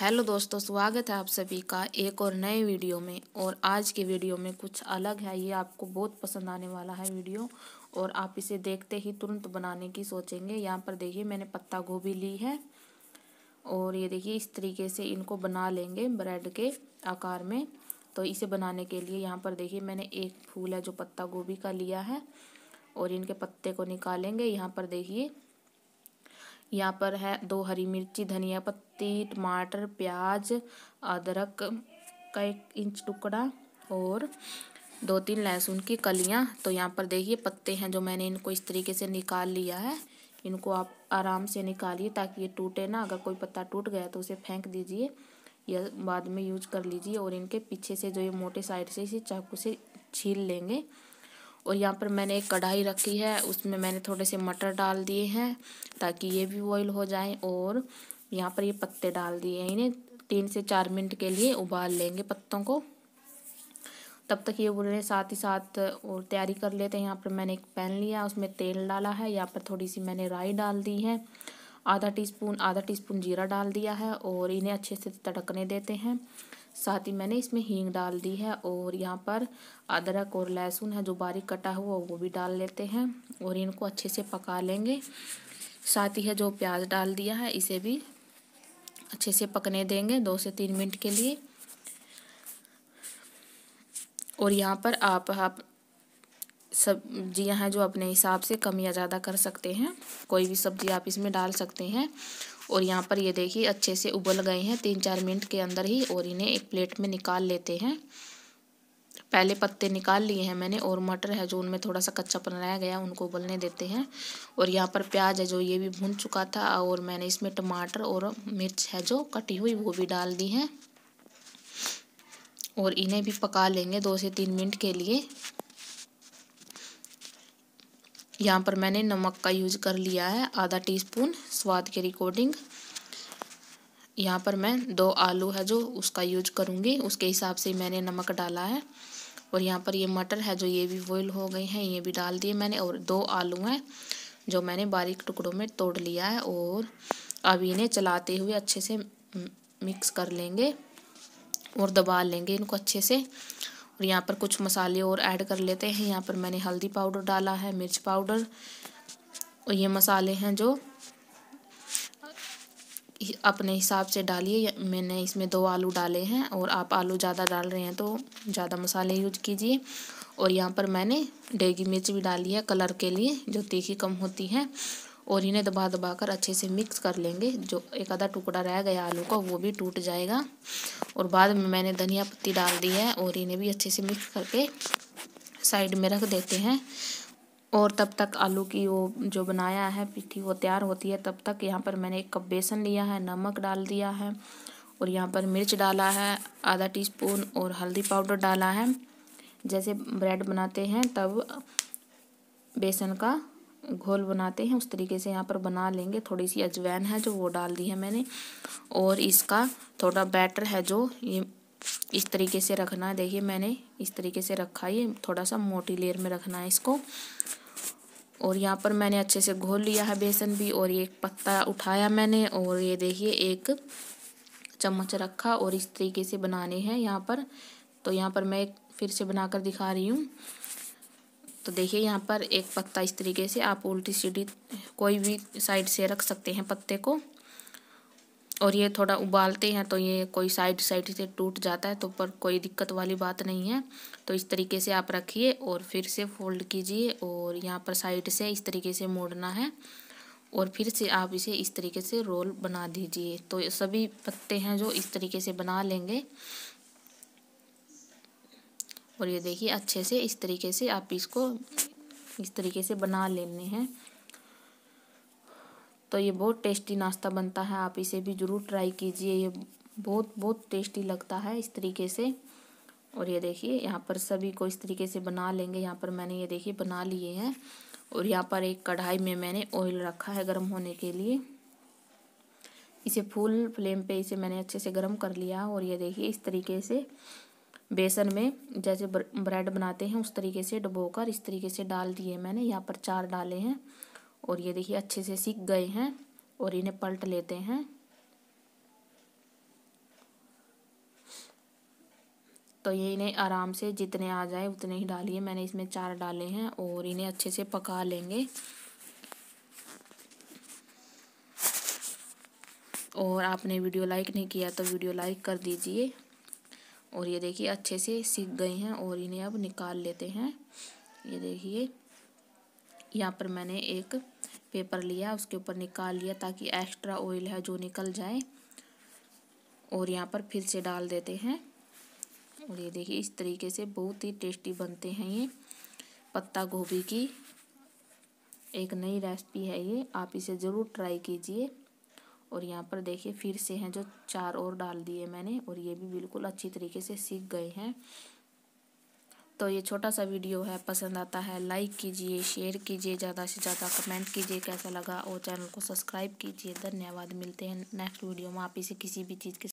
hello दोस्तों स्वागत है आप सभी का एक और नए वीडियो में और आज के वीडियो में कुछ अलग है ये आपको बहुत पसंद आने वाला है वीडियो और आप इसे देखते ही तुरंत बनाने की सोचेंगे यहाँ पर देखिए मैंने पत्ता गोभी ली है और ये देखिए इस तरीके से इनको बना लेंगे ब्रेड के आकार में तो इसे बनाने के लिए यहाँ पर देखिए मैंने एक फूल है जो पत्ता गोभी का लिया है और इनके पत्ते को निकालेंगे यहाँ पर देखिए यहाँ पर है दो हरी मिर्ची धनिया पत्ती टमाटर प्याज अदरक का एक इंच टुकड़ा और दो तीन लहसुन की कलियाँ तो यहाँ पर देखिए पत्ते हैं जो मैंने इनको इस तरीके से निकाल लिया है इनको आप आराम से निकालिए ताकि ये टूटे ना अगर कोई पत्ता टूट गया तो उसे फेंक दीजिए या बाद में यूज कर लीजिए और इनके पीछे से जो ये मोटे साइड से इसे चाकू से छील लेंगे और यहाँ पर मैंने एक कढ़ाई रखी है उसमें मैंने थोड़े से मटर डाल दिए हैं ताकि ये भी बॉयल हो जाए और यहाँ पर ये पत्ते डाल दिए हैं इन्हें तीन से चार मिनट के लिए उबाल लेंगे पत्तों को तब तक ये बुलने साथ ही साथ और तैयारी कर लेते हैं यहाँ पर मैंने एक पैन लिया उसमें तेल डाला है यहाँ पर थोड़ी सी मैंने राई डाल दी है आधा टीस्पून आधा टीस्पून जीरा डाल दिया है और इन्हें अच्छे से तड़कने देते हैं साथ ही मैंने इसमें हींग डाल दी है और यहाँ पर अदरक और लहसुन है जो बारीक कटा हुआ वो भी डाल लेते हैं और इनको अच्छे से पका लेंगे साथ ही है जो प्याज डाल दिया है इसे भी अच्छे से पकने देंगे दो से तीन मिनट के लिए और यहाँ पर आप आप सब्जियाँ हैं जो अपने हिसाब से कम या ज़्यादा कर सकते हैं कोई भी सब्जी आप इसमें डाल सकते हैं और यहाँ पर ये देखिए अच्छे से उबल गए हैं तीन चार मिनट के अंदर ही और इन्हें एक प्लेट में निकाल लेते हैं पहले पत्ते निकाल लिए हैं मैंने और मटर है जो उनमें थोड़ा सा कच्चापन रह गया उनको उबलने देते हैं और यहाँ पर प्याज है जो ये भी भून चुका था और मैंने इसमें टमाटर और मिर्च है जो कटी हुई वो भी डाल दी है और इन्हें भी पका लेंगे दो से तीन मिनट के लिए यहाँ पर मैंने नमक का यूज कर लिया है आधा टीस्पून स्वाद के रिकॉर्डिंग यहाँ पर मैं दो आलू है जो उसका यूज करूँगी उसके हिसाब से मैंने नमक डाला है और यहाँ पर ये मटर है जो ये भी बॉयल हो गए हैं ये भी डाल दिए मैंने और दो आलू हैं जो मैंने बारीक टुकड़ों में तोड़ लिया है और अब इन्हें चलाते हुए अच्छे से मिक्स कर लेंगे और दबा लेंगे इनको अच्छे से और यहाँ पर कुछ मसाले और ऐड कर लेते हैं यहाँ पर मैंने हल्दी पाउडर डाला है मिर्च पाउडर और ये मसाले हैं जो अपने हिसाब से डालिए मैंने इसमें दो आलू डाले हैं और आप आलू ज़्यादा डाल रहे हैं तो ज़्यादा मसाले यूज कीजिए और यहाँ पर मैंने डेगी मिर्च भी डाली है कलर के लिए जो तीखी कम होती है और इन्हें दबा दबा कर अच्छे से मिक्स कर लेंगे जो एक आधा टुकड़ा रह गया आलू का वो भी टूट जाएगा और बाद में मैंने धनिया पत्ती डाल दी है और इन्हें भी अच्छे से मिक्स करके साइड में रख देते हैं और तब तक आलू की वो जो बनाया है पिठी वो तैयार होती है तब तक यहाँ पर मैंने एक कप बेसन लिया है नमक डाल दिया है और यहाँ पर मिर्च डाला है आधा टी स्पून और हल्दी पाउडर डाला है जैसे ब्रेड बनाते हैं तब बेसन का घोल बनाते हैं उस तरीके से यहाँ पर बना लेंगे थोड़ी सी अजवैन है जो वो डाल दी है मैंने और इसका थोड़ा बैटर है जो ये इस तरीके से रखना है देखिए मैंने इस तरीके से रखा ये थोड़ा सा मोटी लेयर में रखना है इसको और यहाँ पर मैंने अच्छे से घोल लिया है बेसन भी और ये एक पत्ता उठाया मैंने और ये देखिए एक चम्मच रखा और इस तरीके से बनाने हैं यहाँ पर तो यहाँ पर मैं फिर से बनाकर दिखा रही हूँ तो देखिए यहाँ पर एक पत्ता इस तरीके से आप उल्टी सीढ़ी कोई भी साइड से रख सकते हैं पत्ते को और ये थोड़ा उबालते हैं तो ये कोई साइड साइड से टूट जाता है तो पर कोई दिक्कत वाली बात नहीं है तो इस तरीके से आप रखिए और फिर से फोल्ड कीजिए और यहाँ पर साइड से इस तरीके से मोड़ना है और फिर से आप इसे इस तरीके से रोल बना दीजिए तो सभी पत्ते हैं जो इस तरीके से बना लेंगे और ये देखिए अच्छे से इस तरीके से आप इसको इस तरीके से बना लेने हैं तो ये बहुत टेस्टी नाश्ता बनता है आप इसे भी ज़रूर ट्राई कीजिए ये बहुत बहुत टेस्टी लगता है इस तरीके से और ये देखिए यहाँ पर सभी को इस तरीके से बना लेंगे यहाँ पर मैंने ये देखिए बना लिए हैं और यहाँ पर एक कढ़ाई में मैंने ऑयल रखा है गर्म होने के लिए इसे फुल फ्लेम पे इसे मैंने अच्छे से गर्म कर लिया और ये देखिए इस तरीके से बेसन में जैसे ब्रेड बनाते हैं उस तरीके से डबोकर इस तरीके से डाल दिए मैंने यहाँ पर चार डाले हैं और ये देखिए अच्छे से सीख गए हैं और इन्हें पलट लेते हैं तो ये इन्हें आराम से जितने आ जाए उतने ही डालिए मैंने इसमें चार डाले हैं और इन्हें अच्छे से पका लेंगे और आपने वीडियो लाइक नहीं किया तो वीडियो लाइक कर दीजिए और ये देखिए अच्छे से सीख गए हैं और इन्हें अब निकाल लेते हैं ये देखिए यहाँ पर मैंने एक पेपर लिया उसके ऊपर निकाल लिया ताकि एक्स्ट्रा ऑयल है जो निकल जाए और यहाँ पर फिर से डाल देते हैं और ये देखिए इस तरीके से बहुत ही टेस्टी बनते हैं ये पत्ता गोभी की एक नई रेसिपी है ये आप इसे ज़रूर ट्राई कीजिए और यहाँ पर देखिए फिर से हैं जो चार और डाल दिए मैंने और ये भी बिल्कुल अच्छी तरीके से सीख गए हैं तो ये छोटा सा वीडियो है पसंद आता है लाइक कीजिए शेयर कीजिए ज़्यादा से ज़्यादा कमेंट कीजिए कैसा लगा और चैनल को सब्सक्राइब कीजिए धन्यवाद मिलते हैं नेक्स्ट वीडियो में आप इसे किसी भी चीज़ के